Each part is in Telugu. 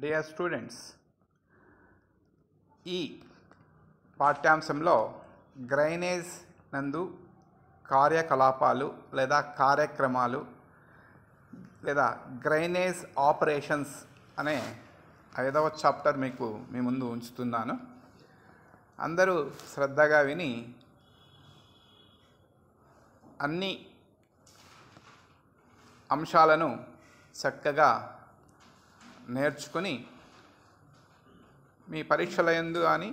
డియర్ స్టూడెంట్స్ ఈ పాఠ్యాంశంలో గ్రైనేజ్ నందు కార్యకలాపాలు లేదా కార్యక్రమాలు లేదా గ్రైనేజ్ ఆపరేషన్స్ అనే ఐదవ చాప్టర్ మీకు మీ ముందు ఉంచుతున్నాను అందరూ శ్రద్ధగా విని అన్ని అంశాలను చక్కగా నేర్చుకొని మీ పరీక్షల ఎందు కానీ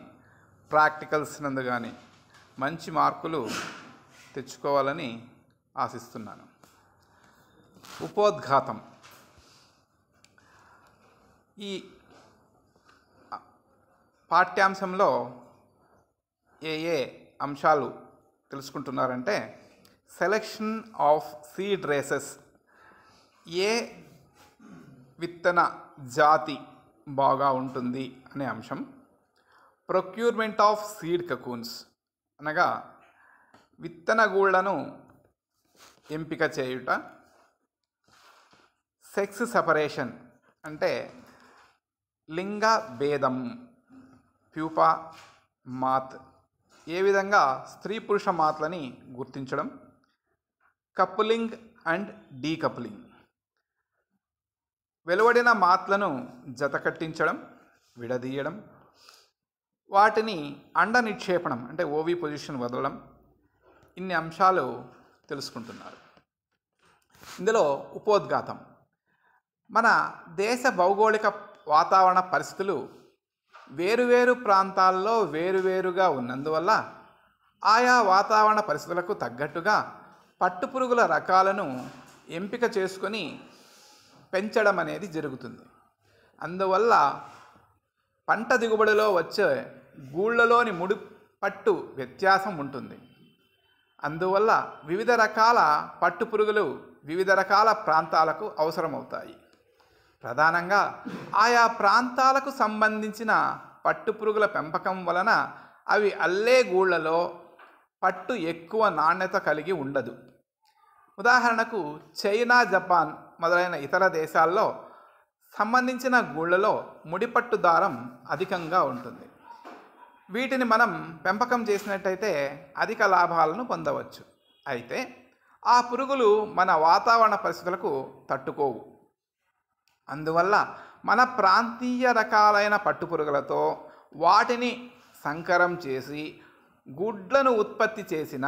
ప్రాక్టికల్స్ నందు కానీ మంచి మార్కులు తెచ్చుకోవాలని ఆశిస్తున్నాను ఉపోద్ఘాతం ఈ పాఠ్యాంశంలో ఏ ఏ అంశాలు తెలుసుకుంటున్నారంటే సెలెక్షన్ ఆఫ్ సీడ్ రేసెస్ ఏ విత్తన జాతి బాగా ఉంటుంది అనే అంశం ప్రొక్యూర్మెంట్ ఆఫ్ సీడ్ కకూన్స్ అనగా విత్తన గూళ్లను ఎంపిక చేయుట సెక్స్ సపరేషన్ అంటే లింగ భేదం ప్యూపా మాత్ ఏ విధంగా స్త్రీ పురుష మాత్లని గుర్తించడం కప్లింగ్ అండ్ డీకప్లింగ్ వెలువడిన మాటలను జతకట్టించడం విడదీయడం వాటిని అండ నిక్షేపణం అంటే ఓవి పొజిషన్ వదలడం ఇన్ని అంశాలు తెలుసుకుంటున్నారు ఇందులో ఉపోద్ఘాతం మన దేశ భౌగోళిక వాతావరణ పరిస్థితులు వేరువేరు ప్రాంతాల్లో వేరువేరుగా ఉన్నందువల్ల ఆయా వాతావరణ పరిస్థితులకు తగ్గట్టుగా పట్టుపురుగుల రకాలను ఎంపిక చేసుకొని పెంచడం అనేది జరుగుతుంది అందువల్ల పంట దిగుబడిలో వచ్చే గూళ్ళలోని ముడి పట్టు వ్యత్యాసం ఉంటుంది అందువల్ల వివిధ రకాల పట్టు పురుగులు వివిధ రకాల ప్రాంతాలకు అవసరమవుతాయి ప్రధానంగా ఆయా ప్రాంతాలకు సంబంధించిన పట్టు పురుగుల పెంపకం వలన అవి అల్లే గూళ్ళలో పట్టు ఎక్కువ నాణ్యత కలిగి ఉండదు ఉదాహరణకు చైనా జపాన్ మొదలైన ఇతర దేశాల్లో సంబంధించిన గూళ్ళలో ముడిపట్టు దారం అధికంగా ఉంటుంది వీటిని మనం పెంపకం చేసినట్టయితే అధిక లాభాలను పొందవచ్చు అయితే ఆ పురుగులు మన వాతావరణ పరిస్థితులకు తట్టుకోవు అందువల్ల మన ప్రాంతీయ రకాలైన పట్టుపురుగులతో వాటిని సంకరం చేసి గుడ్లను ఉత్పత్తి చేసిన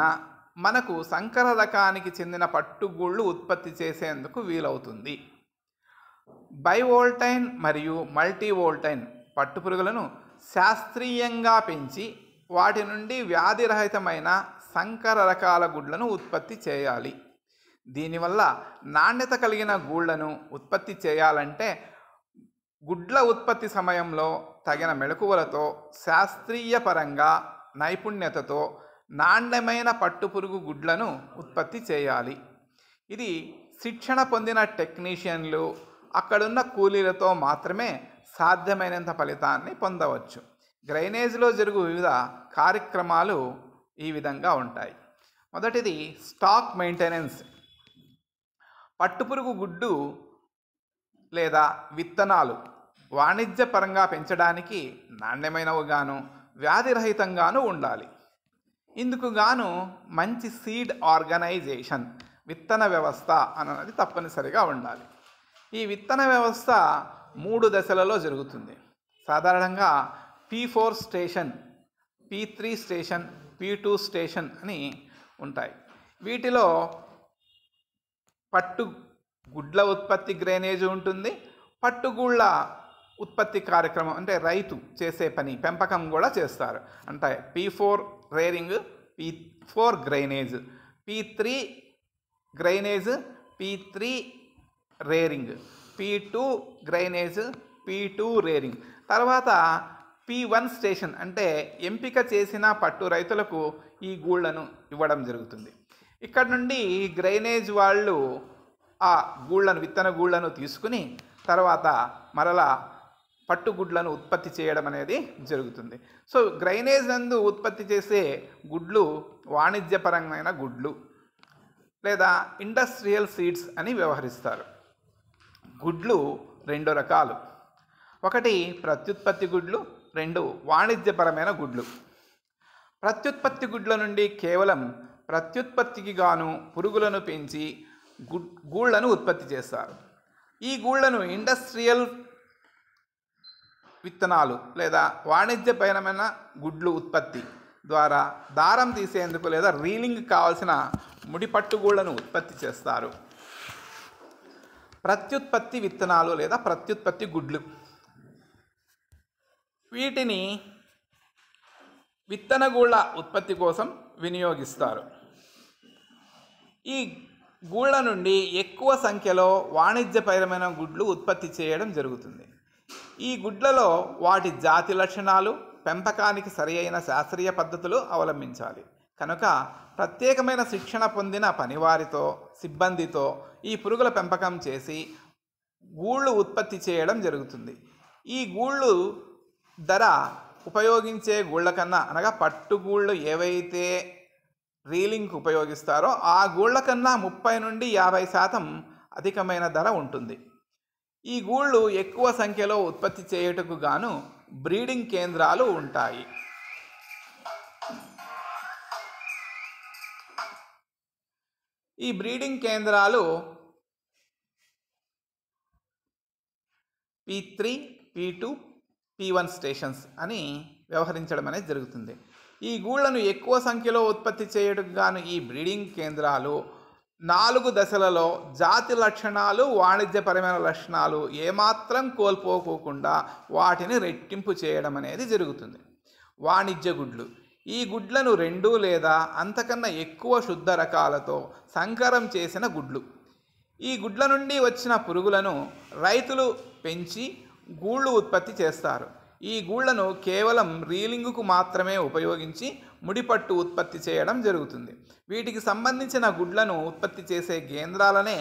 మనకు సంకర రకానికి చెందిన పట్టుగూళ్ళు ఉత్పత్తి చేసేందుకు వీలవుతుంది బైవోల్టైన్ మరియు మల్టీవోల్టైన్ పట్టుపురుగులను శాస్త్రీయంగా పెంచి వాటి నుండి వ్యాధిరహితమైన సంకర రకాల గుడ్లను ఉత్పత్తి చేయాలి దీనివల్ల నాణ్యత కలిగిన గూళ్లను ఉత్పత్తి చేయాలంటే గుడ్ల ఉత్పత్తి సమయంలో తగిన మెళకువలతో శాస్త్రీయ పరంగా నైపుణ్యతతో నాణ్యమైన పట్టుపురుగు గుడ్లను ఉత్పత్తి చేయాలి ఇది శిక్షణ పొందిన టెక్నీషియన్లు అక్కడున్న కూలీలతో మాత్రమే సాధ్యమైనంత ఫలితాన్ని పొందవచ్చు గ్రైనేజ్లో జరుగు వివిధ కార్యక్రమాలు ఈ విధంగా ఉంటాయి మొదటిది స్టాక్ మెయింటెనెన్స్ పట్టుపురుగు గుడ్డు లేదా విత్తనాలు వాణిజ్యపరంగా పెంచడానికి నాణ్యమైనవిగాను వ్యాధిరహితంగాను ఉండాలి ఇందుకు గాను మంచి సీడ్ ఆర్గనైజేషన్ విత్తన వ్యవస్థ అన్నది తప్పనిసరిగా ఉండాలి ఈ విత్తన వ్యవస్థ మూడు దశలలో జరుగుతుంది సాధారణంగా P four station P three station P two station అని ఉంటాయి వీటిలో పట్టు గుడ్ల ఉత్పత్తి గ్రైనేజ్ ఉంటుంది పట్టుగుళ్ళ ఉత్పత్తి కార్యక్రమం అంటే రైతు చేసే పని పెంపకం కూడా చేస్తారు అంటే P four rearing P four grainage P three grainage P three rearing P two grainage P two rearing తర్వాత పీ వన్ స్టేషన్ అంటే ఎంపిక చేసిన పట్టు రైతులకు ఈ గూళ్లను ఇవ్వడం జరుగుతుంది ఇక్కడ నుండి గ్రైనేజ్ వాళ్ళు ఆ గూళ్ళను విత్తన గూళ్ళను తీసుకుని తర్వాత మరలా పట్టుగుడ్లను ఉత్పత్తి చేయడం అనేది జరుగుతుంది సో గ్రైనేజ్ నందు ఉత్పత్తి చేసే గుడ్లు వాణిజ్యపరమైన గుడ్లు లేదా ఇండస్ట్రియల్ సీడ్స్ అని వ్యవహరిస్తారు గుడ్లు రెండు రకాలు ఒకటి ప్రత్యుత్పత్తి గుడ్లు రెండు వాణిజ్యపరమైన గుడ్లు ప్రత్యుత్పత్తి గుడ్ల నుండి కేవలం ప్రత్యుత్పత్తికి గాను పురుగులను పెంచి గుడ్ గూళ్లను ఉత్పత్తి చేస్తారు ఈ గూళ్లను ఇండస్ట్రియల్ విత్తనాలు లేదా వాణిజ్యపరమైన గుడ్లు ఉత్పత్తి ద్వారా దారం తీసేందుకు లేదా రీలింగ్ కావలసిన ముడిపట్టుగూళ్లను ఉత్పత్తి చేస్తారు ప్రత్యుత్పత్తి విత్తనాలు లేదా ప్రత్యుత్పత్తి గుడ్లు వీటిని విత్తనగూళ్ళ ఉత్పత్తి కోసం వినియోగిస్తారు ఈ గూళ్ళ నుండి ఎక్కువ సంఖ్యలో వాణిజ్యపరమైన గుడ్లు ఉత్పత్తి చేయడం జరుగుతుంది ఈ గుడ్లలో వాటి జాతి లక్షణాలు పెంపకానికి సరియైన శాస్త్రీయ పద్ధతులు అవలంబించాలి కనుక ప్రత్యేకమైన శిక్షణ పొందిన పనివారితో సిబ్బందితో ఈ పురుగుల పెంపకం చేసి గూళ్ళు ఉత్పత్తి చేయడం జరుగుతుంది ఈ గూళ్ళు ధర ఉపయోగించే గూళ్ళ కన్నా అనగా పట్టుగూళ్ళు ఏవైతే రీలింగ్కి ఉపయోగిస్తారో ఆ గూళ్ళ కన్నా ముప్పై నుండి యాభై శాతం అధికమైన ధర ఉంటుంది ఈ గూళ్ళు ఎక్కువ సంఖ్యలో ఉత్పత్తి చేయుటకు గాను బ్రీడింగ్ కేంద్రాలు ఉంటాయి ఈ బ్రీడింగ్ కేంద్రాలు P three P two P one stations అని వ్యవహరించడం అనేది జరుగుతుంది ఈ గూళ్లను ఎక్కువ సంఖ్యలో ఉత్పత్తి చేయడం గాను ఈ బ్రీడింగ్ కేంద్రాలు నాలుగు దశలలో జాతి లక్షణాలు వాణిజ్యపరమైన లక్షణాలు ఏమాత్రం కోల్పోకోకుండా వాటిని రెట్టింపు చేయడం అనేది జరుగుతుంది వాణిజ్య గుడ్లు ఈ గుడ్లను రెండు లేదా అంతకన్నా ఎక్కువ శుద్ధ రకాలతో సంకరం చేసిన గుడ్లు ఈ గుడ్ల నుండి వచ్చిన పురుగులను రైతులు పెంచి గూళ్ళు ఉత్పత్తి చేస్తారు ఈ గూళ్లను కేవలం రీలింగుకు మాత్రమే ఉపయోగించి ముడిపట్టు ఉత్పత్తి చేయడం జరుగుతుంది వీటికి సంబంధించిన గుడ్లను ఉత్పత్తి చేసే కేంద్రాలనే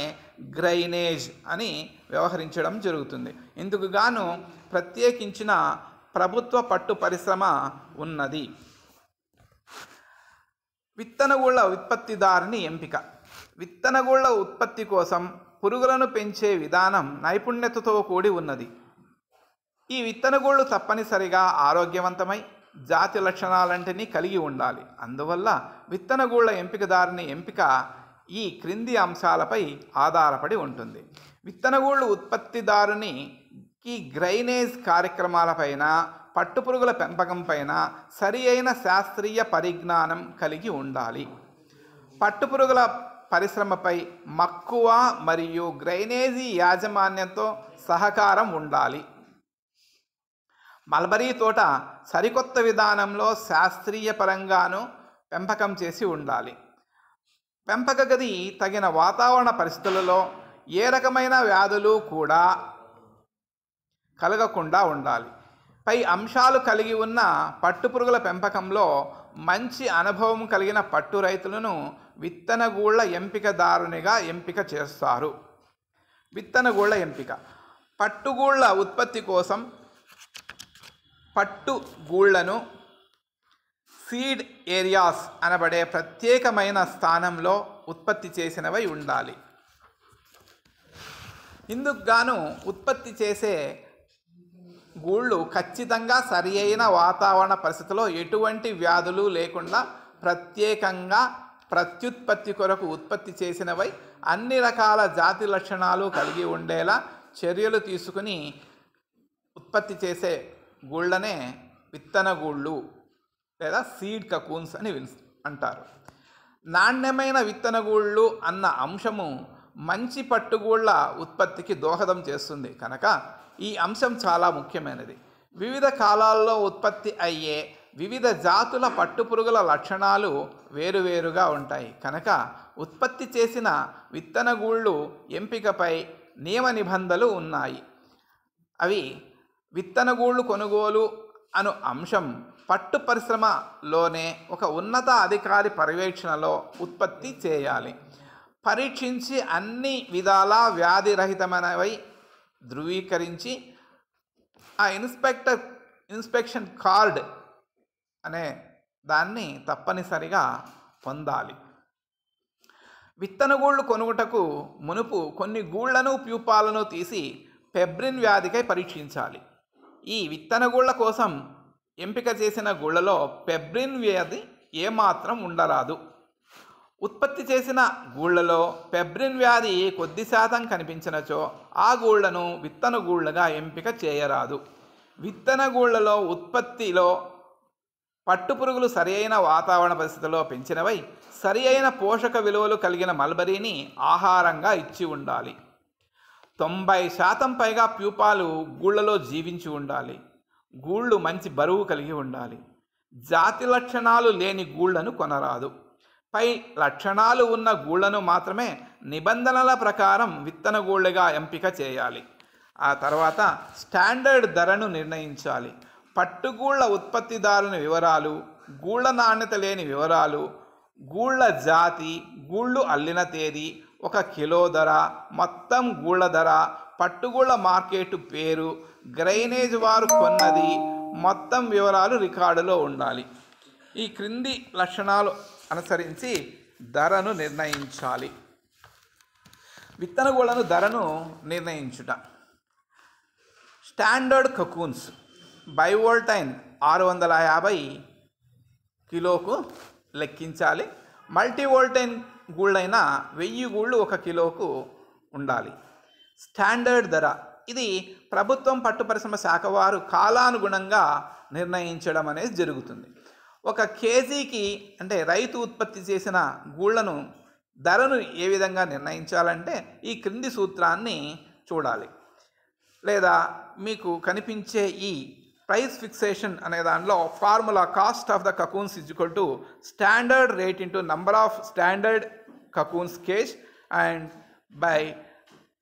గ్రైనేజ్ అని వ్యవహరించడం జరుగుతుంది ఇందుకు గాను ప్రత్యేకించిన ప్రభుత్వ పట్టు పరిశ్రమ ఉన్నది విత్తనగుళ్ళ ఉత్పత్తిదారుని ఎంపిక విత్తనగుళ్ళ ఉత్పత్తి కోసం పురుగులను పెంచే విధానం నైపుణ్యతతో కూడి ఉన్నది ఈ విత్తనగోళ్ళు తప్పనిసరిగా ఆరోగ్యవంతమై జాతి లక్షణాలంటినీ కలిగి ఉండాలి అందువల్ల విత్తనగూళ్ళ ఎంపికదారుని ఎంపిక ఈ క్రింది అంశాలపై ఆధారపడి ఉంటుంది విత్తనగూళ్ళు ఉత్పత్తిదారుని ఈ గ్రైనేజ్ కార్యక్రమాలపైన పట్టుపురుగుల పెంపకంపైన సరి అయిన శాస్త్రీయ పరిజ్ఞానం కలిగి ఉండాలి పట్టుపురుగుల పరిశ్రమపై మక్కువ మరియు గ్రైనేజీ యాజమాన్యంతో సహకారం ఉండాలి మల్బరీ తోట సరికొత్త విధానంలో శాస్త్రీయ పరంగాను పెంపకం చేసి ఉండాలి పెంపక గది తగిన వాతావరణ పరిస్థితులలో ఏ రకమైన వ్యాధులు కూడా కలగకుండా ఉండాలి పై అంశాలు కలిగి ఉన్న పట్టుపురుగుల పెంపకంలో మంచి అనుభవం కలిగిన పట్టు రైతులను విత్తనగూళ్ళ ఎంపికదారునిగా ఎంపిక చేస్తారు విత్తనగూళ్ళ ఎంపిక పట్టుగూళ్ళ ఉత్పత్తి కోసం పట్టు గూళ్లను సీడ్ ఏరియాస్ అనబడే ప్రత్యేకమైన స్థానంలో ఉత్పత్తి చేసినవై ఉండాలి ఇందుకు గాను ఉత్పత్తి చేసే గూళ్ళు ఖచ్చితంగా సరి అయిన వాతావరణ పరిస్థితిలో ఎటువంటి వ్యాధులు లేకుండా ప్రత్యేకంగా ప్రత్యుత్పత్తి కొరకు ఉత్పత్తి చేసినవై అన్ని రకాల జాతి లక్షణాలు కలిగి ఉండేలా చర్యలు తీసుకుని ఉత్పత్తి చేసే గూళ్ళనే విత్తనగూళ్ళు లేదా సీడ్ కకూన్స్ అని అంటారు నాణ్యమైన విత్తనగూళ్ళు అన్న అంశము మంచి పట్టుగూళ్ళ ఉత్పత్తికి దోహదం చేస్తుంది కనుక ఈ అంశం చాలా ముఖ్యమైనది వివిధ కాలాల్లో ఉత్పత్తి అయ్యే వివిధ జాతుల పట్టుపురుగుల లక్షణాలు వేరువేరుగా ఉంటాయి కనుక ఉత్పత్తి చేసిన విత్తనగూళ్ళు ఎంపికపై నియమ నిబంధనలు ఉన్నాయి అవి విత్తనగూళ్ళు కొనుగోలు అను అంశం పట్టు పరిశ్రమలోనే ఒక ఉన్నత అధికారి పర్యవేక్షణలో ఉత్పత్తి చేయాలి పరీక్షించి అన్ని విధాల వ్యాధిరహితమైనవై ధృవీకరించి ఆ ఇన్స్పెక్టర్ ఇన్స్పెక్షన్ కార్డ్ అనే దాన్ని తప్పనిసరిగా పొందాలి విత్తనగూళ్ళు కొనుగుటకు మునుపు కొన్ని గూళ్లను ప్యూపాలను తీసి పెబ్రిన్ వ్యాధికై పరీక్షించాలి ఈ విత్తనగూళ్ళ కోసం ఎంపిక చేసిన గుళ్ళలో పెబ్రిన్ వ్యాధి ఏమాత్రం ఉండరాదు ఉత్పత్తి చేసిన గూళ్ళలో పెబ్రిన్ వ్యాధి కొద్ది శాతం కనిపించినచో ఆ గూళ్లను విత్తన గూళ్ళగా ఎంపిక చేయరాదు విత్తన గూళ్ళలో ఉత్పత్తిలో పట్టుపురుగులు సరి అయిన వాతావరణ పరిస్థితుల్లో పెంచినవై సరి అయిన పోషక విలువలు కలిగిన మల్బరీని ఆహారంగా ఇచ్చి ఉండాలి తొంభై శాతం పైగా ప్యూపాలు గూళ్ళలో జీవించి ఉండాలి గూళ్ళు మంచి బరువు కలిగి ఉండాలి జాతి లక్షణాలు లేని గూళ్లను కొనరాదు పై లక్షణాలు ఉన్న గూళ్లను మాత్రమే నిబంధనల ప్రకారం విత్తన గూళ్ళుగా ఎంపిక చేయాలి ఆ తర్వాత స్టాండర్డ్ ధరను నిర్ణయించాలి పట్టుగూళ్ళ ఉత్పత్తిదారుని వివరాలు గూళ్ళ నాణ్యత లేని వివరాలు గూళ్ళ జాతి గూళ్ళు అల్లిన తేదీ ఒక కిలో ధర మొత్తం గూళ్ళ ధర పట్టుగూళ్ళ మార్కెట్ పేరు గ్రైనేజ్ వారు కొన్నది మొత్తం వివరాలు రికార్డులో ఉండాలి ఈ క్రింది లక్షణాలు అనుసరించి ధరను నిర్ణయించాలి విత్తనగూళ్ళను ధరను నిర్ణయించుట స్టాండర్డ్ కకూన్స్ బైవోల్టైన్ ఆరు వందల యాభై కిలోకు లెక్కించాలి మల్టీవోల్టైన్ గూళ్ళైన వెయ్యి గూళ్ళు ఒక కిలోకు ఉండాలి స్టాండర్డ్ ధర ఇది ప్రభుత్వం పట్టు పరిశ్రమ శాఖ వారు కాలానుగుణంగా నిర్ణయించడం అనేది జరుగుతుంది ఒక కేజీకి అంటే రైతు ఉత్పత్తి చేసిన గూళ్ళను ధరను ఏ విధంగా నిర్ణయించాలంటే ఈ క్రింది సూత్రాన్ని చూడాలి లేదా మీకు కనిపించే ఈ ప్రైస్ ఫిక్సేషన్ అనే దానిలో formula cost of the cocoons equal to standard rate into number of standard cocoons cage and by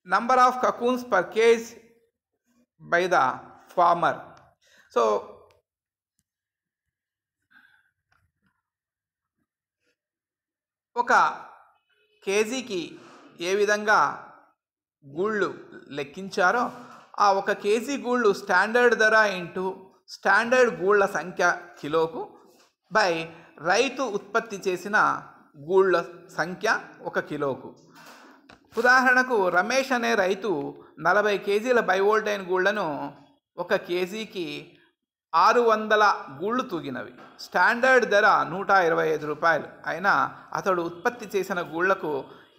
number of cocoons per cage by the farmer. So ఒక కేజీకి ఏ విధంగా గూళ్ళు లెక్కించారో ఆ ఒక కేజీ గూళ్ళు స్టాండర్డ్ ధర ఇంటూ స్టాండర్డ్ గూళ్ళ సంఖ్య కిలోకు బై రైతు ఉత్పత్తి చేసిన గూళ్ళ సంఖ్య ఒక కిలోకు ఉదాహరణకు రమేష్ అనే రైతు నలభై కేజీల బైవోల్టైన్ గూళ్లను ఒక కేజీకి ఆరు వందల గూళ్ళు తూగినవి స్టాండర్డ్ ధర నూట ఇరవై ఐదు రూపాయలు అయినా అతడు ఉత్పత్తి చేసిన గూళ్లకు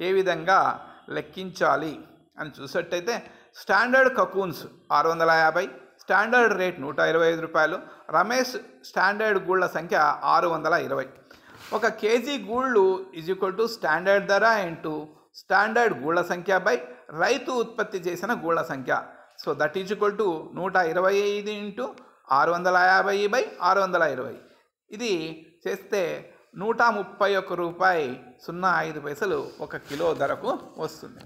ఏ విధంగా లెక్కించాలి అని చూసేటైతే స్టాండర్డ్ కకూన్స్ ఆరు వందల యాభై స్టాండర్డ్ రేట్ నూట ఇరవై ఐదు రూపాయలు రమేష్ స్టాండర్డ్ గూళ్ల సంఖ్య ఆరు వందల ఇరవై ఒక కేజీ గూళ్ళు ఈజ్ ఈక్వల్ టు స్టాండర్డ్ ధర ఇంటూ స్టాండర్డ్ గూళ్ళ సంఖ్య బై రైతు ఉత్పత్తి చేసిన గూళ్ళ సంఖ్య so that is equal to నూట ఇరవై ఐదు ఇంటూ ఆరు వందల యాభై బై ఆరు వందల ఇరవై ఇది చేస్తే నూట ముప్పై ఒక్క రూపాయి సున్నా ఐదు పైసలు ఒక కిలో ధరకు వస్తుంది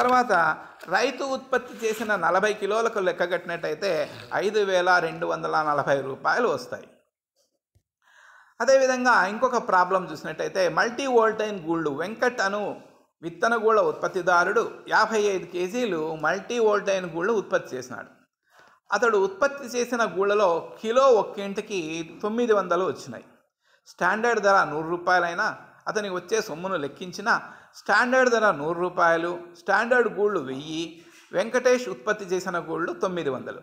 తర్వాత రైతు ఉత్పత్తి చేసిన నలభై కిలోలకు లెక్క కట్టినట్టయితే ఐదు వేల రెండు వందల నలభై రూపాయలు వస్తాయి అదేవిధంగా ఇంకొక ప్రాబ్లం చూసినట్టయితే మల్టీ వోల్టైన్ గూళ్ళు వెంకట్ అను విత్తనగూళ్ళ ఉత్పత్తిదారుడు యాభై ఐదు కేజీలు మల్టీ వోల్టైన్ గూళ్ళు ఉత్పత్తి చేసినాడు అతడు ఉత్పత్తి చేసిన గూళ్ళలో కిలో ఒక్కింటికి తొమ్మిది వందలు వచ్చినాయి స్టాండర్డ్ ధర నూరు రూపాయలైనా అతనికి వచ్చే సొమ్మును లెక్కించిన స్టాండర్డ్ ధర నూరు రూపాయలు స్టాండర్డ్ గూళ్ళు వెయ్యి వెంకటేష్ ఉత్పత్తి చేసిన గూళ్ళు తొమ్మిది వందలు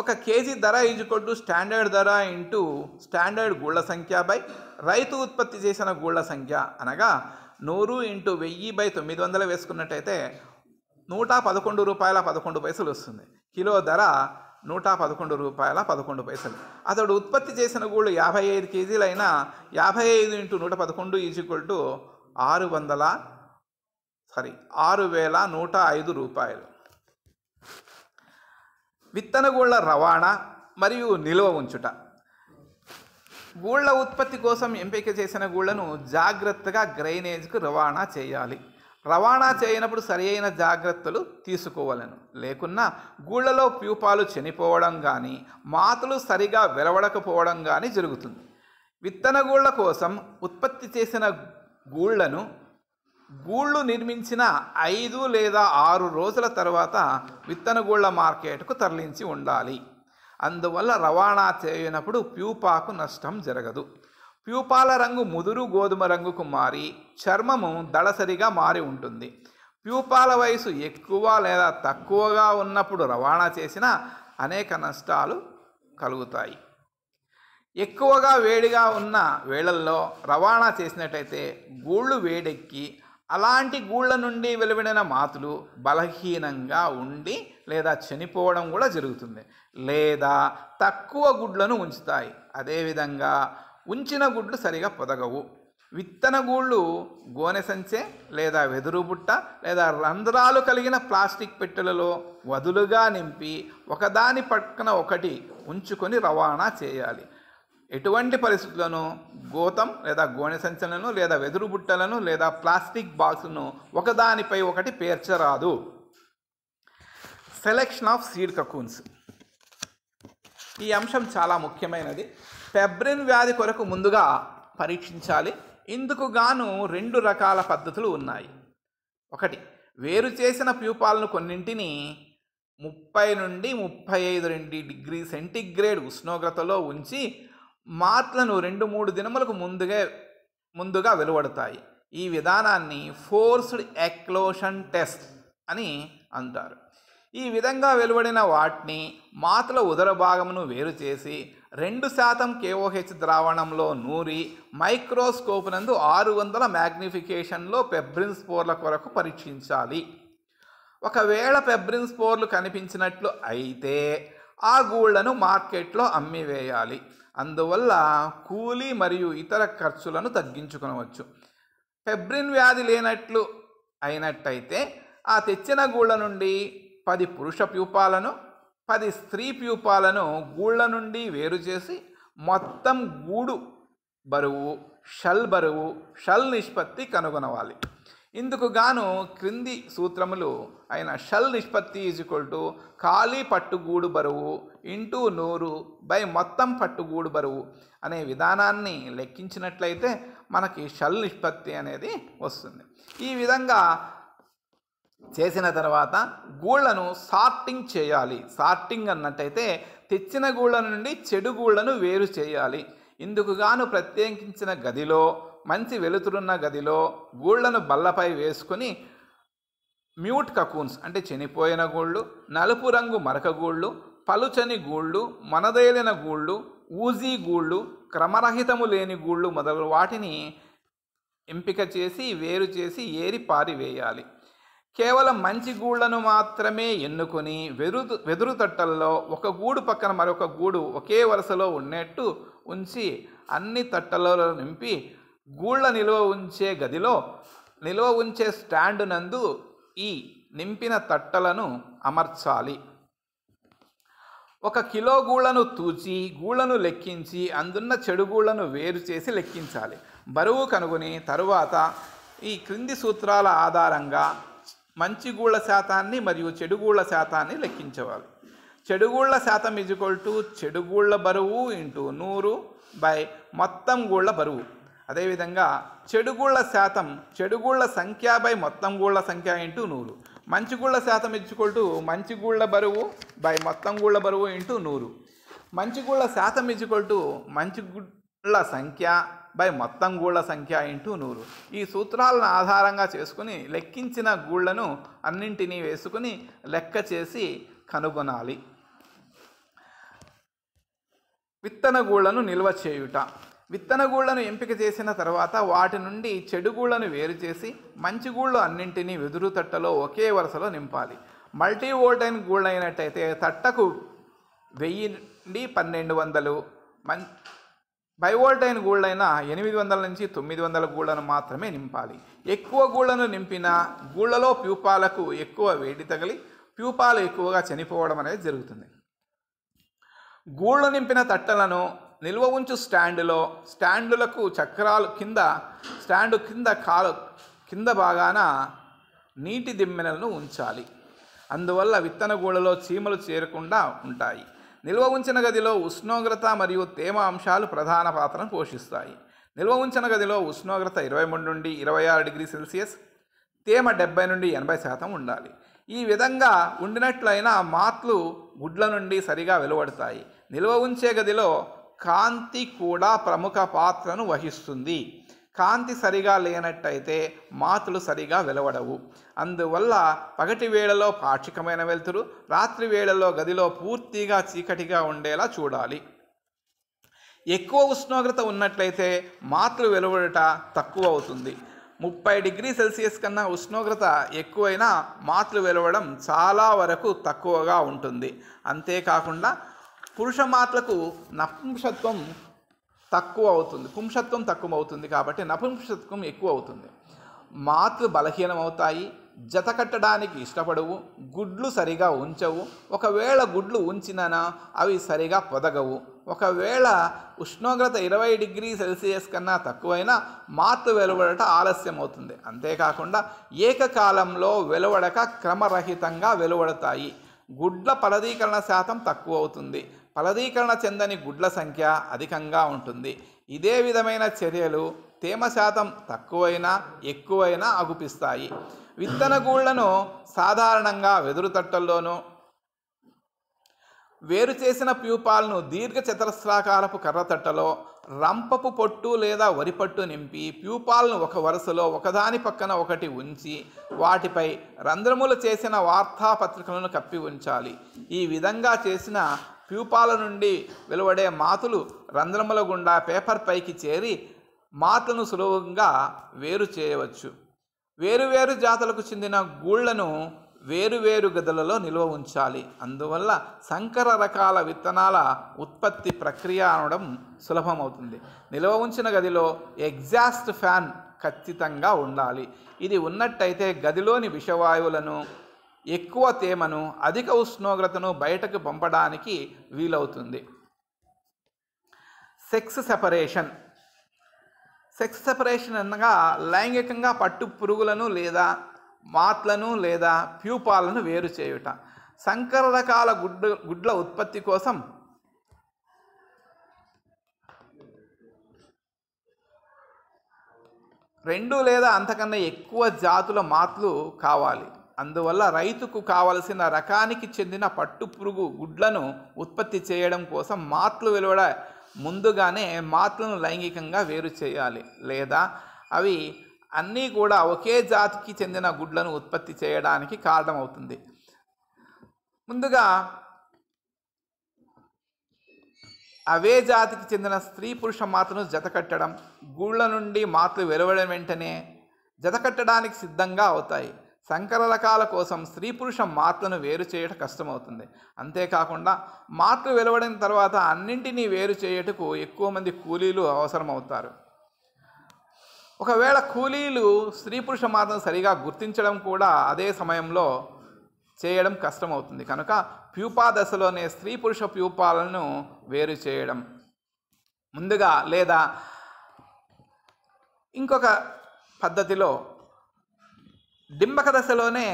ఒక కేజీ ధర ఈజుకొడ్డు స్టాండర్డ్ ధర ఇంటూ స్టాండర్డ్ గూళ్ళ సంఖ్య బై రైతు ఉత్పత్తి చేసిన గూళ్ళ సంఖ్య అనగా నూరు ఇంటూ వెయ్యి బై తొమ్మిది వందలు వేసుకున్నట్టయితే నూట పదకొండు రూపాయల పదకొండు పైసలు వస్తుంది కిలో ధర నూట పదకొండు రూపాయల పదకొండు పైసలు అతడు ఉత్పత్తి చేసిన గూళ్ళు యాభై ఐదు కేజీలైనా యాభై ఐదు ఇంటూ నూట పదకొండు ఈజ్వల్ ఆరు వందల సారీ ఆరు వేల నూట ఐదు రూపాయలు విత్తనగూళ్ళ రవాణా మరియు నిల్వ ఉంచుట గూళ్ళ ఉత్పత్తి కోసం ఎంపిక చేసిన గూళ్ళను జాగ్రత్తగా గ్రైనేజ్కు రవాణా చేయాలి రవాణా చేయనప్పుడు సరియైన జాగ్రత్తలు తీసుకోవాలను లేకున్నా గూళ్ళలో ప్యూపాలు చనిపోవడం కానీ మాతలు సరిగా వెలవడకపోవడం కానీ జరుగుతుంది విత్తనగూళ్ళ కోసం ఉత్పత్తి చేసిన గూళ్లను గూళ్ళు నిర్మించిన ఐదు లేదా ఆరు రోజుల తర్వాత విత్తనగూళ్ళ మార్కెట్కు తరలించి ఉండాలి అందువల్ల రవాణా చేయనప్పుడు ప్యూపాకు నష్టం జరగదు ప్యూపాల రంగు ముదురు గోధుమ రంగుకు మారి చర్మము దళసరిగా మారి ఉంటుంది ప్యూపాల వయసు ఎక్కువ లేదా తక్కువగా ఉన్నప్పుడు రవాణా చేసిన అనేక నష్టాలు కలుగుతాయి ఎక్కువగా వేడిగా ఉన్న వేళల్లో రవాణా చేసినట్టయితే గూళ్ళు వేడెక్కి అలాంటి గూళ్ళ నుండి వెలువడిన మాతులు బలహీనంగా ఉండి లేదా చనిపోవడం కూడా జరుగుతుంది లేదా తక్కువ గుడ్లను ఉంచుతాయి అదేవిధంగా ఉంచిన గుడ్లు సరిగా పొదగవు విత్తన గూళ్ళు గోనె సంచే లేదా వెదురు బుట్ట లేదా రంధ్రాలు కలిగిన ప్లాస్టిక్ పెట్టెలలో వదులుగా నింపి ఒకదాని పక్కన ఒకటి ఉంచుకొని రవాణా చేయాలి ఎటువంటి పరిస్థితులను గోతం లేదా గోనె సంచలను లేదా వెదురు బుట్టలను లేదా ప్లాస్టిక్ బాక్సును ఒకదానిపై ఒకటి పేర్చరాదు సెలెక్షన్ ఆఫ్ సీడ్ కకూన్స్ ఈ అంశం చాలా ముఖ్యమైనది పెబ్రిన్ వ్యాధి కొరకు ముందుగా పరీక్షించాలి ఇందుకు గాను రెండు రకాల పద్ధతులు ఉన్నాయి ఒకటి వేరు చేసిన ప్యూపాలను కొన్నింటిని ముప్పై నుండి ముప్పై ఐదు రెండు డిగ్రీ సెంటిగ్రేడ్ ఉష్ణోగ్రతలో ఉంచి మాత్లను రెండు మూడు దినములకు ముందుగా ముందుగా వెలువడతాయి ఈ విధానాన్ని ఫోర్స్డ్ ఎక్లోషన్ టెస్ట్ అని అంటారు ఈ విధంగా వెలువడిన వాటిని మాతల ఉదర భాగమును వేరు చేసి రెండు శాతం కేఓహెచ్ ద్రావణంలో నూరి మైక్రోస్కోప్ నందు ఆరు వందల మ్యాగ్నిఫికేషన్లో పెబ్రిన్ స్పోర్ల కొరకు పరీక్షించాలి ఒకవేళ పెబ్రిన్ స్పోర్లు కనిపించినట్లు అయితే ఆ గూళ్లను మార్కెట్లో అమ్మివేయాలి అందువల్ల కూలి మరియు ఇతర ఖర్చులను తగ్గించుకునవచ్చు ఫెబ్రిన్ వ్యాధి లేనట్లు అయినట్టయితే ఆ తెచ్చిన గూళ్ళ నుండి పది పురుష ప్యూపాలను పది స్త్రీ ప్యూపాలను గూళ్ళ నుండి వేరు చేసి మొత్తం గూడు బరువు షల్ బరువు షల్ నిష్పత్తి కనుగొనవాలి ఇందుకు గాను క్రింది సూత్రములు అయిన షల్ నిష్పత్తి ఈజ్ ఈక్వల్ టు ఖాళీ పట్టుగూడు బరువు ఇంటూ నూరు బై మొత్తం పట్టుగూడు బరువు అనే విధానాన్ని లెక్కించినట్లయితే మనకి షల్ నిష్పత్తి అనేది వస్తుంది ఈ విధంగా చేసిన తర్వాత గూళ్లను సార్టింగ్ చేయాలి సార్టింగ్ అన్నట్టయితే తెచ్చిన గూళ్ళ నుండి చెడు గూళ్లను వేరు చేయాలి ఇందుకు గాను ప్రత్యేకించిన గదిలో మంచి వెలుతురున్న గదిలో గూళ్లను బల్లపై వేసుకుని మ్యూట్ కకూన్స్ అంటే చనిపోయిన గూళ్ళు నలుపు రంగు మరక గూళ్ళు పలుచని గూళ్ళు మనదేలిన గూళ్ళు ఊజీ గూళ్ళు క్రమరహితము లేని గూళ్ళు మొదలు వాటిని ఎంపిక చేసి వేరు చేసి ఏరి పారివేయాలి కేవలం మంచి గూళ్లను మాత్రమే ఎన్నుకొని వెదురు వెదురు తట్టల్లో ఒక గూడు పక్కన మరొక గూడు ఒకే వరుసలో ఉన్నట్టు ఉంచి అన్ని తట్టలలో నింపి గూళ్ళ నిలువ ఉంచే గదిలో నిలువ ఉంచే స్టాండు నందు ఈ నింపిన తట్టలను అమర్చాలి ఒక కిలో గూళ్లను తూచి గూళ్లను లెక్కించి అందున్న చెడు గూళ్లను వేరు చేసి లెక్కించాలి బరువు కనుగొని తరువాత ఈ క్రింది సూత్రాల ఆధారంగా మంచి గూళ్ళ శాతాన్ని మరియు చెడుగూళ్ళ శాతాన్ని లెక్కించవాలి చెడుగూళ్ళ శాతం ఇజుకొల్ టు చెడుగూళ్ళ బరువు ఇంటూ నూరు బై మొత్తం గూళ్ళ బరువు అదేవిధంగా చెడుగుళ్ల శాతం చెడుగుళ్ల సంఖ్య బై మొత్తం గుళ్ళ సంఖ్య ఇంటూ నూరు మంచి గుళ్ళ శాతం ఇచ్చుకుంటూ మంచి గుళ్ళ బరువు బై మొత్తం గుళ్ళ బరువు ఇంటూ నూరు మంచి గుళ్ళ శాతం ఇచ్చుకుంటూ టు మంచి గుళ్ళ సంఖ్య బై మొత్తం గూళ్ళ సంఖ్య ఇంటూ నూరు ఈ సూత్రాలను ఆధారంగా చేసుకుని లెక్కించిన గూళ్ళను అన్నింటినీ వేసుకుని లెక్క చేసి కనుగొనాలి విత్తన గూళ్ళను నిల్వ చేయుట విత్తనగూళ్లను ఎంపిక చేసిన తర్వాత వాటి నుండి చెడుగూళ్లను వేరు చేసి మంచి గూళ్ళు అన్నింటినీ వెదురు తట్టలో ఒకే వరుసలో నింపాలి మల్టీ ఓల్టైన్ గూళ్ళైనట్టయితే తట్టకు వెయ్యి నుండి పన్నెండు వందలు మన్ బైవోల్టైన్ గూళ్ళైన ఎనిమిది వందల నుంచి తొమ్మిది వందల గూళ్ళను మాత్రమే నింపాలి ఎక్కువ గూళ్ళను నింపిన గూళ్ళలో ప్యూపాలకు ఎక్కువ వేడి తగిలి ప్యూపాలు ఎక్కువగా చనిపోవడం అనేది జరుగుతుంది గూళ్ళు నింపిన తట్టలను నిల్వ ఉంచు స్టాండ్లో స్టాండులకు చక్రాలు కింద స్టాండు కింద కాలు కింద భాగాన నీటి దిమ్మెనలను ఉంచాలి అందువల్ల విత్తన గూడలో చీమలు చేరకుండా ఉంటాయి నిల్వ ఉంచిన గదిలో ఉష్ణోగ్రత మరియు తేమ అంశాలు ప్రధాన పాత్రను పోషిస్తాయి నిల్వ ఉంచిన గదిలో ఉష్ణోగ్రత ఇరవై మూడు నుండి ఇరవై ఆరు డిగ్రీ సెల్సియస్ తేమ డెబ్బై నుండి ఎనభై శాతం ఉండాలి ఈ విధంగా ఉండినట్లయినా మాత్లు గుడ్ల నుండి సరిగా వెలువడతాయి నిల్వ ఉంచే గదిలో కాంతి కూడా ప్రముఖ పాత్రను వహిస్తుంది కాంతి సరిగా లేనట్టయితే మాతులు సరిగా వెలవడవు అందువల్ల పగటి వేళలో పాక్షికమైన వెలుతురు రాత్రి వేళలో గదిలో పూర్తిగా చీకటిగా ఉండేలా చూడాలి ఎక్కువ ఉష్ణోగ్రత ఉన్నట్లయితే మాతలు వెలువడట తక్కువ అవుతుంది ముప్పై డిగ్రీ సెల్సియస్ కన్నా ఉష్ణోగ్రత ఎక్కువైనా మాతలు వెలవడం చాలా వరకు తక్కువగా ఉంటుంది అంతేకాకుండా పురుష మాత్రకు నపుంసత్వం తక్కువ అవుతుంది పుంసత్వం తక్కువ అవుతుంది కాబట్టి నపుంసత్వం ఎక్కువ అవుతుంది మాతృ బలహీనం అవుతాయి జత కట్టడానికి ఇష్టపడవు గుడ్లు సరిగా ఉంచవు ఒకవేళ గుడ్లు ఉంచినా అవి సరిగా పొదగవు ఒకవేళ ఉష్ణోగ్రత ఇరవై డిగ్రీ సెల్సియస్ కన్నా తక్కువైనా మాతృ వెలువడట ఆలస్యం అవుతుంది అంతేకాకుండా ఏకకాలంలో వెలువడక క్రమరహితంగా వెలువడతాయి గుడ్ల ఫలదీకరణ శాతం తక్కువ అవుతుంది ఫలదీకరణ చెందని గుడ్ల సంఖ్య అధికంగా ఉంటుంది ఇదే విధమైన చర్యలు తేమ శాతం తక్కువైనా ఎక్కువైనా అగుపిస్తాయి విత్తన గూళ్లను సాధారణంగా వెదురు తట్టల్లోనూ వేరు చేసిన ప్యూపాలను దీర్ఘ చతురస్రాకారపు కర్రతట్టలో రంపపు పొట్టు లేదా వరిపట్టు నింపి ప్యూపాలను ఒక వరుసలో ఒకదాని పక్కన ఒకటి ఉంచి వాటిపై రంధ్రములు చేసిన వార్తాపత్రికలను కప్పి ఉంచాలి ఈ విధంగా చేసిన ప్యూపాల నుండి వెలువడే మాతులు రంధ్రముల గుండా పేపర్ పైకి చేరి మాతలను సులభంగా వేరు చేయవచ్చు వేరువేరు జాతులకు చెందిన గూళ్లను వేరువేరు గదులలో నిల్వ ఉంచాలి అందువల్ల సంకర రకాల విత్తనాల ఉత్పత్తి ప్రక్రియ అనడం సులభమవుతుంది నిల్వ ఉంచిన గదిలో ఎగ్జాస్ట్ ఫ్యాన్ ఖచ్చితంగా ఉండాలి ఇది ఉన్నట్టయితే గదిలోని విషవాయువులను ఎక్కువ తేమను అధిక ఉష్ణోగ్రతను బయటకు పంపడానికి వీలవుతుంది సెక్స్ సెపరేషన్ సెక్స్ సెపరేషన్ అనగా లైంగికంగా పట్టు పురుగులను లేదా మాట్లను లేదా ప్యూపాలను వేరు చేయుట సంకర రకాల గుడ్డు గుడ్ల ఉత్పత్తి కోసం రెండు లేదా అంతకన్నా ఎక్కువ జాతుల మాతలు కావాలి అందువల్ల రైతుకు కావలసిన రకానికి చెందిన పట్టు పురుగు గుడ్లను ఉత్పత్తి చేయడం కోసం మాత్లు వెలువడ ముందుగానే మాత్లను లైంగికంగా వేరు చేయాలి లేదా అవి అన్నీ కూడా ఒకే జాతికి చెందిన గుడ్లను ఉత్పత్తి చేయడానికి కారణమవుతుంది ముందుగా అవే జాతికి చెందిన స్త్రీ పురుష మాతను జతకట్టడం గూళ్ళ నుండి మాతలు వెలువడం వెంటనే జతకట్టడానికి సిద్ధంగా అవుతాయి సంకర రకాల కోసం స్త్రీ పురుష మార్పులను వేరు చేయట కష్టమవుతుంది అంతేకాకుండా మార్పులు వెలువడిన తర్వాత అన్నింటినీ వేరు చేయటకు ఎక్కువ మంది కూలీలు అవసరమవుతారు ఒకవేళ కూలీలు స్త్రీ పురుష మార్పును సరిగా గుర్తించడం కూడా అదే సమయంలో చేయడం కష్టమవుతుంది కనుక ప్యూపా దశలోనే స్త్రీ పురుష ప్యూపాలను వేరు చేయడం ముందుగా లేదా ఇంకొక పద్ధతిలో డింబక దశలోనే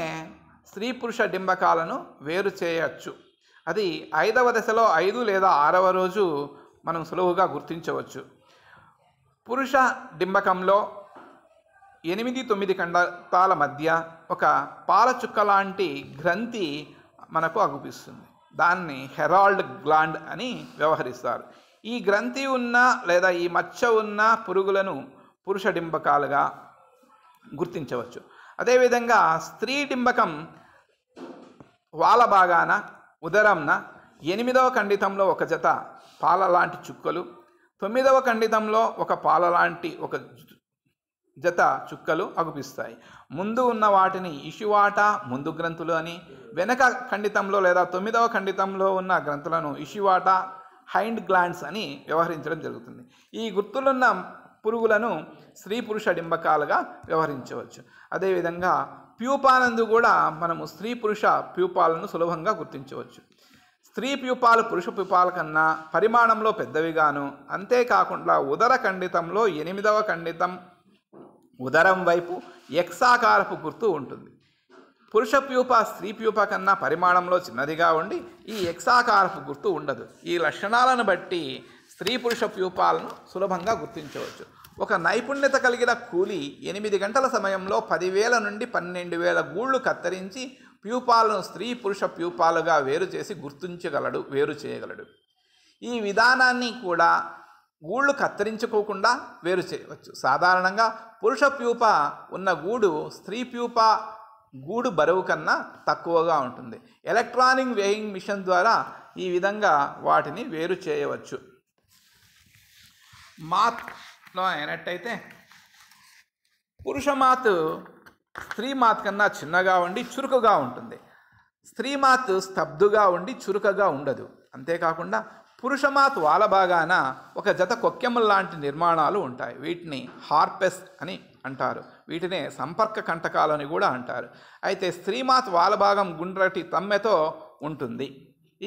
స్త్రీ పురుష డింబకాలను వేరు చేయవచ్చు అది ఐదవ దశలో ఐదు లేదా ఆరవ రోజు మనం సులువుగా గుర్తించవచ్చు పురుష డింబకంలో ఎనిమిది తొమ్మిది కండతాల మధ్య ఒక పాలచుక్క లాంటి గ్రంథి మనకు అగుపిస్తుంది దాన్ని హెరాల్డ్ గ్లాండ్ అని వ్యవహరిస్తారు ఈ గ్రంథి ఉన్న లేదా ఈ మచ్చ ఉన్న పురుగులను పురుష డింబకాలుగా గుర్తించవచ్చు అదేవిధంగా స్త్రీ డింబకం వాల భాగాన ఉదరంన ఎనిమిదవ ఖండితంలో ఒక జత పాల లాంటి చుక్కలు తొమ్మిదవ ఖండితంలో ఒక పాల లాంటి ఒక జత చుక్కలు అగుపిస్తాయి ముందు ఉన్న వాటిని ఇషువాట ముందు గ్రంథులు అని వెనక ఖండితంలో లేదా తొమ్మిదవ ఖండితంలో ఉన్న గ్రంథులను ఇషువాట హైండ్ గ్లాండ్స్ అని వ్యవహరించడం జరుగుతుంది ఈ గుర్తులున్న పురుగులను స్త్రీ పురుష డింబకాలుగా వ్యవహరించవచ్చు అదేవిధంగా ప్యూపానందు కూడా మనము స్త్రీ పురుష ప్యూపాలను సులభంగా గుర్తించవచ్చు స్త్రీ ప్యూపాలు పురుష ప్యూపాల కన్నా పరిమాణంలో పెద్దవిగాను అంతేకాకుండా ఉదర ఖండితంలో ఎనిమిదవ ఖండితం ఉదరం వైపు ఎక్సాకారపు గుర్తు ఉంటుంది పురుష ప్యూప స్త్రీ ప్యూప కన్నా పరిమాణంలో చిన్నదిగా ఉండి ఈ ఎక్సాకారపు గుర్తు ఉండదు ఈ లక్షణాలను బట్టి స్త్రీ పురుష ప్యూపాలను సులభంగా గుర్తించవచ్చు ఒక నైపుణ్యత కలిగిన కూలి ఎనిమిది గంటల సమయంలో పదివేల నుండి పన్నెండు వేల గూళ్ళు కత్తిరించి ప్యూపాలను స్త్రీ పురుష ప్యూపాలుగా వేరు చేసి గుర్తించగలడు వేరు చేయగలడు ఈ విధానాన్ని కూడా గూళ్ళు కత్తిరించుకోకుండా వేరు చేయవచ్చు సాధారణంగా పురుష ప్యూప ఉన్న గూడు స్త్రీ ప్యూప గూడు బరువు కన్నా తక్కువగా ఉంటుంది ఎలక్ట్రానిక్ వేయింగ్ మిషన్ ద్వారా ఈ విధంగా వాటిని వేరు చేయవచ్చు మాత్లో అయినట్టయితే పురుష మాత్ స్త్రీ మాత్ కన్నా చిన్నగా ఉండి చురుకుగా ఉంటుంది స్త్రీ మాత్ స్తబ్దుగా ఉండి చురుకగా ఉండదు అంతేకాకుండా పురుషమాత్ వాలభాగాన ఒక జత కొక్కెముల లాంటి నిర్మాణాలు ఉంటాయి వీటిని హార్పెస్ అని అంటారు వీటినే సంపర్క కంటకాలని కూడా అంటారు అయితే స్త్రీమాత్ వాలభాగం గుండ్రటి తమ్మెతో ఉంటుంది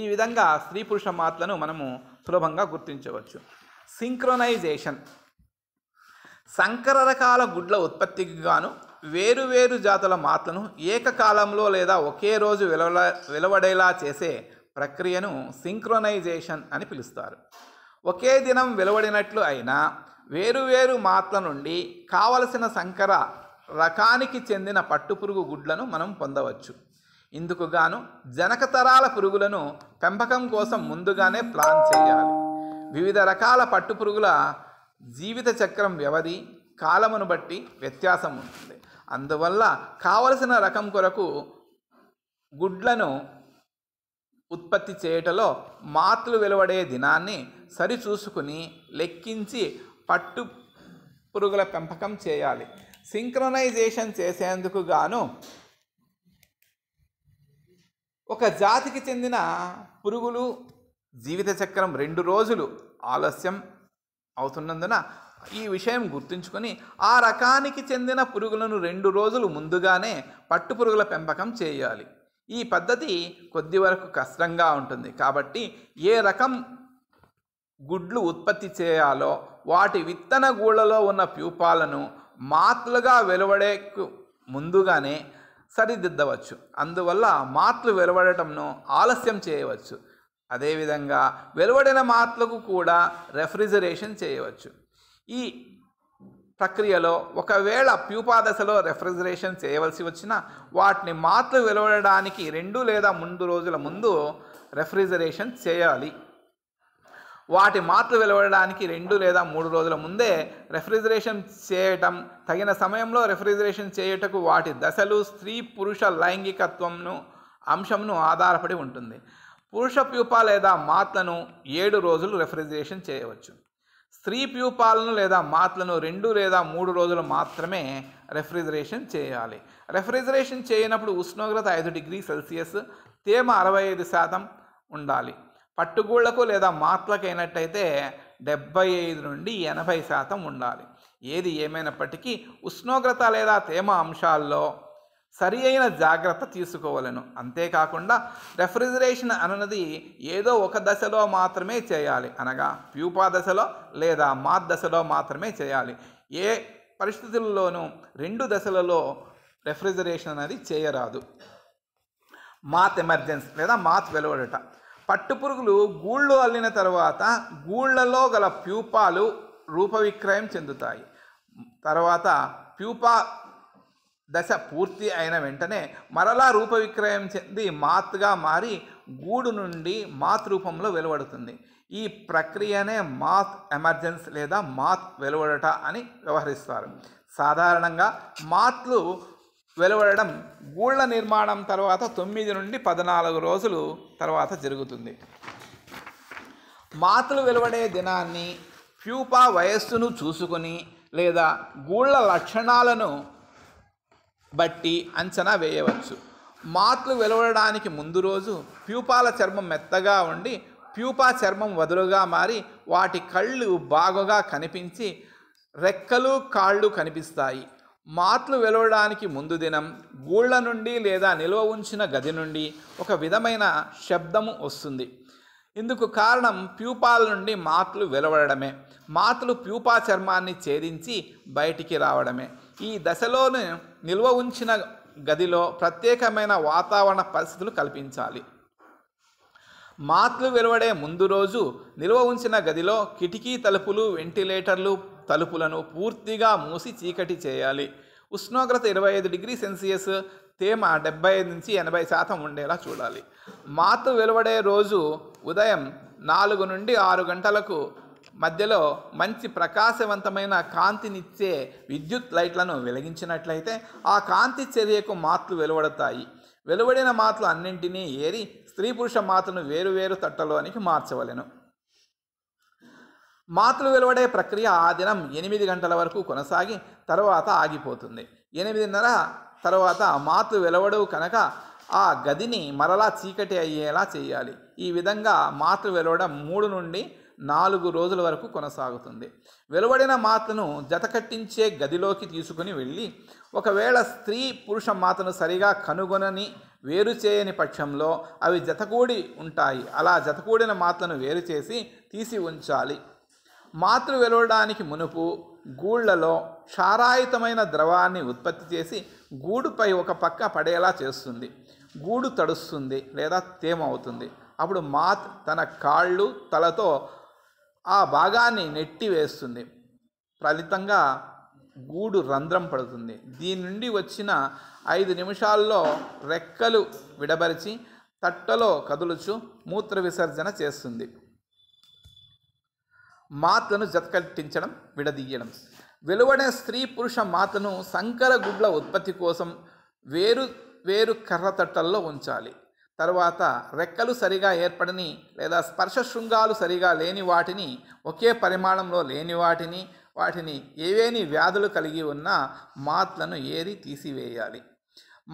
ఈ విధంగా స్త్రీ పురుష మాత్లను మనము సులభంగా గుర్తించవచ్చు సింక్రొనైజేషన్ సంకర రకాల గుడ్ల ఉత్పత్తికి గాను వేరువేరు జాతుల మాటలను ఏకకాలంలో లేదా ఒకే రోజు విలవ వెలువడేలా చేసే ప్రక్రియను సింక్రొనైజేషన్ అని పిలుస్తారు ఒకే దినం వెలువడినట్లు అయినా వేరువేరు మాతల నుండి కావలసిన సంకర రకానికి చెందిన పట్టుపురుగు గుడ్లను మనం పొందవచ్చు ఇందుకుగాను జనకతరాల పురుగులను పెంపకం కోసం ముందుగానే ప్లాన్ చేయాలి వివిధ రకాల పట్టుపురుగుల జీవిత చక్రం వ్యవధి కాలమును బట్టి వ్యత్యాసం ఉంటుంది అందువల్ల కావలసిన రకం కొరకు గుడ్లను ఉత్పత్తి చేయటలో మాతలు వెలువడే దినాన్ని సరిచూసుకుని లెక్కించి పట్టు పురుగుల పెంపకం చేయాలి సింక్రనైజేషన్ చేసేందుకు గాను ఒక జాతికి చెందిన పురుగులు జీవిత చక్రం రెండు రోజులు ఆలస్యం అవుతున్నందున ఈ విషయం గుర్తుంచుకొని ఆ రకానికి చెందిన పురుగులను రెండు రోజులు ముందుగానే పట్టు పురుగుల పెంపకం చేయాలి ఈ పద్ధతి కొద్ది వరకు కష్టంగా ఉంటుంది కాబట్టి ఏ రకం గుడ్లు ఉత్పత్తి చేయాలో వాటి విత్తన గూళ్ళలో ఉన్న ప్యూపాలను మాతలుగా వెలువడేకు ముందుగానే సరిదిద్దవచ్చు అందువల్ల మాతలు వెలువడటంను ఆలస్యం చేయవచ్చు అదేవిధంగా వెలువడిన మాటలకు కూడా రెఫ్రిజరేషన్ చేయవచ్చు ఈ ప్రక్రియలో ఒకవేళ ప్యూపా దశలో రెఫ్రిజరేషన్ చేయవలసి వచ్చిన వాటిని మాటలు వెలువడడానికి రెండు లేదా ముందు రోజుల ముందు రెఫ్రిజరేషన్ చేయాలి వాటి మాటలు వెలువడడానికి రెండు లేదా మూడు రోజుల ముందే రెఫ్రిజరేషన్ చేయటం తగిన సమయంలో రెఫ్రిజరేషన్ చేయుటకు వాటి దశలు స్త్రీ పురుష లైంగికత్వంను అంశంను ఆధారపడి ఉంటుంది పురుష ప్యూప లేదా మాత్లను ఏడు రోజులు రెఫ్రిజరేషన్ చేయవచ్చు స్త్రీ ప్యూపాలను లేదా మాత్లను రెండు లేదా మూడు రోజులు మాత్రమే రెఫ్రిజరేషన్ చేయాలి రెఫ్రిజరేషన్ చేయనప్పుడు ఉష్ణోగ్రత ఐదు డిగ్రీ సెల్సియస్ తేమ అరవై ఐదు శాతం ఉండాలి పట్టుగూళ్లకు లేదా అయినట్టయితే డెబ్బై ఐదు నుండి ఎనభై శాతం ఉండాలి ఏది ఏమైనప్పటికీ ఉష్ణోగ్రత లేదా తేమ అంశాల్లో సరి అయిన జాగ్రత్త తీసుకోవలను అంతేకాకుండా రెఫ్రిజిరేషన్ అన్నది ఏదో ఒక దశలో మాత్రమే చేయాలి అనగా ప్యూపా దశలో లేదా మాత్ దశలో మాత్రమే చేయాలి ఏ పరిస్థితుల్లోనూ రెండు దశలలో రెఫ్రిజిరేషన్ అనేది చేయరాదు మాత్ ఎమర్జెన్సీ లేదా మాత్ వెలువడట పట్టుపురుగులు గూళ్ళు అల్లిన తర్వాత గూళ్ళలో గల ప్యూపాలు రూపవిక్రయం చెందుతాయి తర్వాత ప్యూపా దశ పూర్తి అయిన వెంటనే మరలా రూప విక్రయం చెంది మాత్గా మారి గూడు నుండి మాత్ రూపంలో వెలువడుతుంది ఈ ప్రక్రియనే మాత్ ఎమర్జెన్స్ లేదా మాత్ వెలువడట అని వ్యవహరిస్తారు సాధారణంగా మాత్లు వెలువడడం గూళ్ళ నిర్మాణం తర్వాత తొమ్మిది నుండి పద్నాలుగు రోజులు తర్వాత జరుగుతుంది మాతలు వెలువడే దినాన్ని ప్యూపా వయస్సును చూసుకొని లేదా గూళ్ళ లక్షణాలను బట్టి అంచనా వేయవచ్చు మాటలు వెలువడడానికి ముందు రోజు ప్యూపాల చర్మం మెత్తగా ఉండి ప్యూపా చర్మం వదులుగా మారి వాటి కళ్ళు బాగుగా కనిపించి రెక్కలు కాళ్ళు కనిపిస్తాయి మాటలు వెలవడానికి ముందు దినం గూళ్ళ నుండి లేదా నిల్వ ఉంచిన గది నుండి ఒక విధమైన శబ్దము వస్తుంది ఇందుకు కారణం ప్యూపాల నుండి మాతలు వెలువడమే మాతలు ప్యూపా చర్మాన్ని ఛేదించి బయటికి రావడమే ఈ దశలోనే నిల్వ ఉంచిన గదిలో ప్రత్యేకమైన వాతావరణ పరిస్థితులు కల్పించాలి మాతలు వెలువడే ముందు రోజు నిల్వ ఉంచిన గదిలో కిటికీ తలుపులు వెంటిలేటర్లు తలుపులను పూర్తిగా మూసి చీకటి చేయాలి ఉష్ణోగ్రత ఇరవై ఐదు డిగ్రీ సెల్సియస్ తేమ డెబ్బై ఐదు నుంచి ఎనభై శాతం ఉండేలా చూడాలి మాతలు వెలువడే రోజు ఉదయం నాలుగు నుండి ఆరు గంటలకు మధ్యలో మంచి ప్రకాశవంతమైన కాంతినిచ్చే విద్యుత్ లైట్లను వెలిగించినట్లయితే ఆ కాంతి చర్యకు మాతలు వెలువడతాయి వెలువడిన మాతలు అన్నింటినీ ఏరి స్త్రీ పురుష మాతను వేరువేరు తట్టలోనికి మార్చవలెను మాతలు వెలువడే ప్రక్రియ ఆ దినం ఎనిమిది గంటల వరకు కొనసాగి తర్వాత ఆగిపోతుంది ఎనిమిదిన్నర తర్వాత మాతలు వెలువడవు కనుక ఆ గదిని మరలా చీకటి అయ్యేలా చేయాలి ఈ విధంగా మాతలు వెలవడం మూడు నుండి నాలుగు రోజుల వరకు కొనసాగుతుంది వెలువడిన మాతను జతకట్టించే గదిలోకి తీసుకుని వెళ్ళి ఒకవేళ స్త్రీ పురుష మాతను సరిగా కనుగొనని వేరు చేయని పక్షంలో అవి జతకూడి ఉంటాయి అలా జతకూడిన మాతను వేరు చేసి తీసి ఉంచాలి మాతృ వెలువడానికి మునుపు గూళ్లలో క్షారాయుతమైన ద్రవాన్ని ఉత్పత్తి చేసి గూడుపై ఒక పక్క పడేలా చేస్తుంది గూడు తడుస్తుంది లేదా తేమ అవుతుంది అప్పుడు మాత్ తన కాళ్ళు తలతో ఆ భాగాన్ని నెట్టివేస్తుంది ఫలితంగా గూడు రంధ్రం పడుతుంది దీని నుండి వచ్చిన ఐదు నిమిషాల్లో రెక్కలు విడబరిచి తట్టలో కదులుచు మూత్ర విసర్జన చేస్తుంది మాతను జతకట్టించడం విడదీయడం వెలువడే స్త్రీ పురుష మాతను సంకర గుడ్ల ఉత్పత్తి కోసం వేరు వేరు కర్ర తట్టల్లో ఉంచాలి తరువాత రెక్కలు సరిగా ఏర్పడని లేదా స్పర్శ శృంగాలు సరిగా లేని వాటిని ఒకే పరిమాణంలో లేని వాటిని వాటిని ఏవేని వ్యాధులు కలిగి ఉన్న మాత్లను ఏరి తీసివేయాలి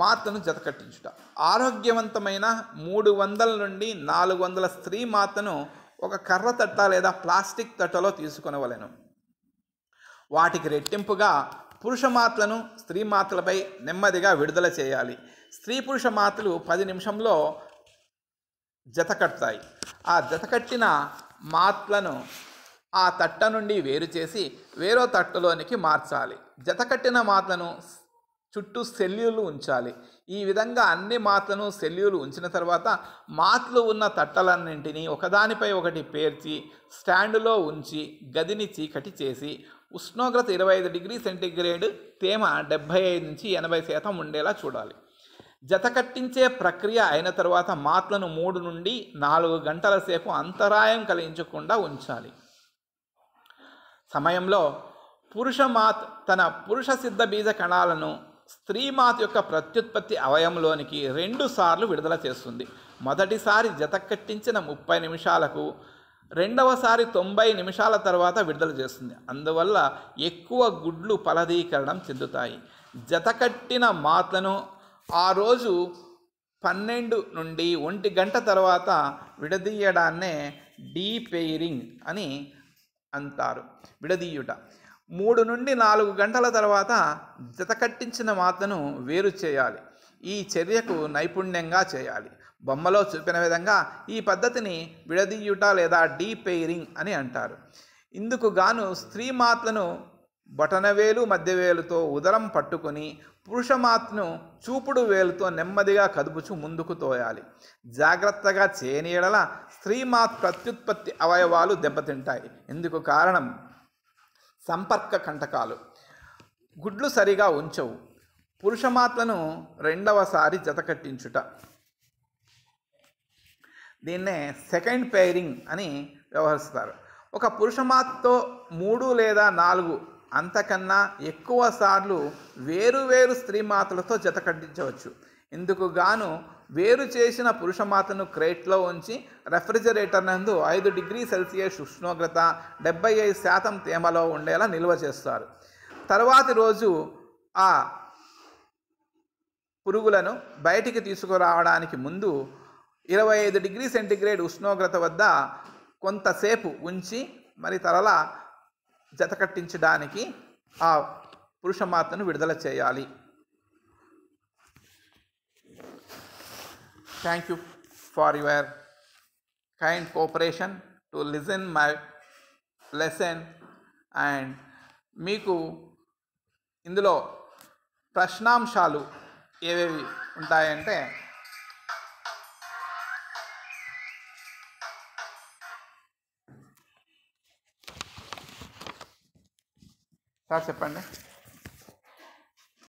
మాత్లను జతకట్టించుట ఆరోగ్యవంతమైన మూడు వందల నుండి నాలుగు వందల స్త్రీ మాతను ఒక కర్ర తట్ట లేదా ప్లాస్టిక్ తట్టలో తీసుకొనవలెను వాటికి రెట్టింపుగా పురుష మాత్లను స్త్రీ మాత్రలపై నెమ్మదిగా విడుదల చేయాలి స్త్రీ పురుష మాతలు పది నిమిషంలో జత కడతాయి ఆ జత కట్టిన మాత్లను ఆ తట్ట నుండి వేరు చేసి వేరో తట్టలోనికి మార్చాలి జత కట్టిన మాతలను చుట్టూ సెల్యూలు ఉంచాలి ఈ విధంగా అన్ని మాతలను సెల్యూలు ఉంచిన తర్వాత మాతలు ఉన్న తట్టలన్నింటినీ ఒకదానిపై ఒకటి పేర్చి స్టాండ్లో ఉంచి గదిని చీకటి చేసి ఉష్ణోగ్రత ఇరవై ఐదు డిగ్రీ సెంటిగ్రేడ్ తేమ డెబ్భై ఐదు నుంచి ఎనభై శాతం ఉండేలా చూడాలి జత కట్టించే ప్రక్రియ అయిన తర్వాత మాటలను మూడు నుండి నాలుగు గంటల సేపు అంతరాయం కలిగించకుండా ఉంచాలి సమయంలో పురుషమాత్ తన పురుష సిద్ధ బీజ కణాలను మాత్ యొక్క ప్రత్యుత్పత్తి అవయంలోనికి రెండుసార్లు విడుదల చేస్తుంది మొదటిసారి జత కట్టించిన ముప్పై నిమిషాలకు రెండవసారి తొంభై నిమిషాల తర్వాత విడుదల చేస్తుంది అందువల్ల ఎక్కువ గుడ్లు ఫలదీకరణం చెందుతాయి జతకట్టిన మాతను ఆ రోజు పన్నెండు నుండి ఒంటి గంట తర్వాత విడదీయడాన్నే డీపెయిరింగ్ అని అంటారు విడదీయుట మూడు నుండి నాలుగు గంటల తర్వాత జత కట్టించిన మాతను వేరు చేయాలి ఈ చర్యకు నైపుణ్యంగా చేయాలి బొమ్మలో చూపిన విధంగా ఈ పద్ధతిని విడదీయుట లేదా డీపెయిరింగ్ అని అంటారు ఇందుకు గాను స్త్రీ మాతలను బటనవేలు మధ్యవేలుతో ఉదరం పట్టుకొని పురుషమాత్ను చూపుడు వేలుతో నెమ్మదిగా కదుపుచు ముందుకు తోయాలి జాగ్రత్తగా చేయని ఎడల స్త్రీమాత్ ప్రత్యుత్పత్తి అవయవాలు దెబ్బతింటాయి ఇందుకు కారణం సంపర్క కంటకాలు గుడ్లు సరిగా ఉంచవు పురుషమాత్లను రెండవసారి జతకట్టించుట దీన్నే సెకండ్ పెయిరింగ్ అని వ్యవహరిస్తారు ఒక పురుషమాత్తో మూడు లేదా నాలుగు అంతకన్నా ఎక్కువ సార్లు వేరు స్త్రీ మాతలతో జత కట్టించవచ్చు ఇందుకు గాను వేరు చేసిన పురుష మాతను క్రేట్లో ఉంచి రెఫ్రిజరేటర్ నందు ఐదు డిగ్రీ సెల్సియస్ ఉష్ణోగ్రత డెబ్బై ఐదు శాతం తేమలో ఉండేలా నిల్వ చేస్తారు తర్వాతి రోజు ఆ పురుగులను బయటికి తీసుకురావడానికి ముందు ఇరవై ఐదు డిగ్రీ సెంటిగ్రేడ్ ఉష్ణోగ్రత వద్ద కొంతసేపు ఉంచి మరి తరలా జత కట్టించడానికి ఆ పురుషమాతను విడుదల చేయాలి thank you for your kind cooperation to listen my lesson and మీకు ఇందులో ప్రశ్నాంశాలు ఏవేవి ఉంటాయంటే సార్ చెప్పండి